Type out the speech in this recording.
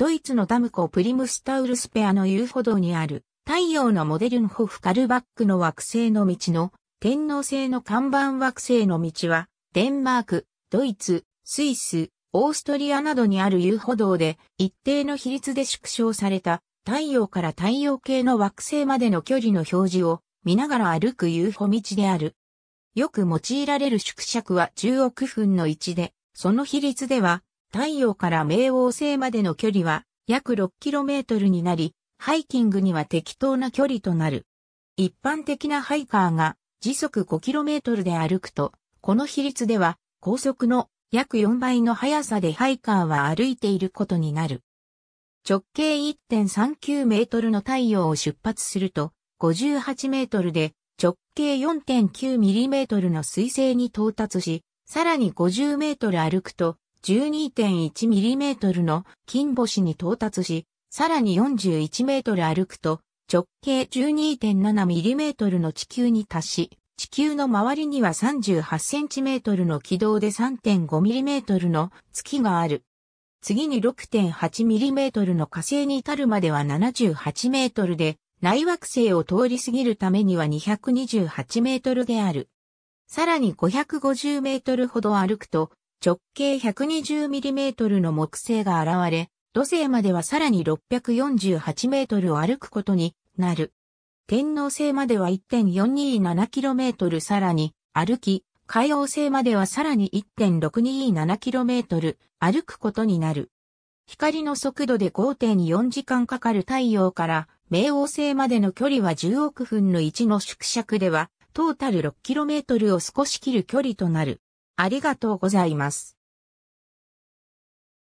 ドイツのダムコ・プリムスタウルスペアの遊歩道にある、太陽のモデルンホフ・カルバックの惑星の道の、天皇星の看板惑星の道は、デンマーク、ドイツ、スイス、オーストリアなどにある遊歩道で一定の比率で縮小された太陽から太陽系の惑星までの距離の表示を見ながら歩く遊歩道である。よく用いられる縮尺は10億分の1で、その比率では太陽から冥王星までの距離は約 6km になり、ハイキングには適当な距離となる。一般的なハイカーが時速 5km で歩くと、この比率では高速の約4倍の速さでハイカーは歩いていることになる。直径1.39メートルの太陽を出発すると、58メートルで直径4.9ミリメートルの水星に到達し、さらに50メートル歩くと、12.1mm の金星に到達し、さらに41 m 歩くと、直径 12.7mm の地球に達し、地球の周りには 38cm の軌道で 3.5mm の月がある。次に 6.8mm の火星に至るまでは 78m で、内惑星を通り過ぎるためには 228m である。さらに 550m ほど歩くと、直径 120mm の木星が現れ、土星まではさらに 648m を歩くことになる。天皇星までは 1.427km さらに歩き、海王星まではさらに 1.627km 歩くことになる。光の速度で5.4時間かかる太陽から冥王星までの距離は10億分の1の縮尺では、トータル 6km を少し切る距離となる。ありがとうございます。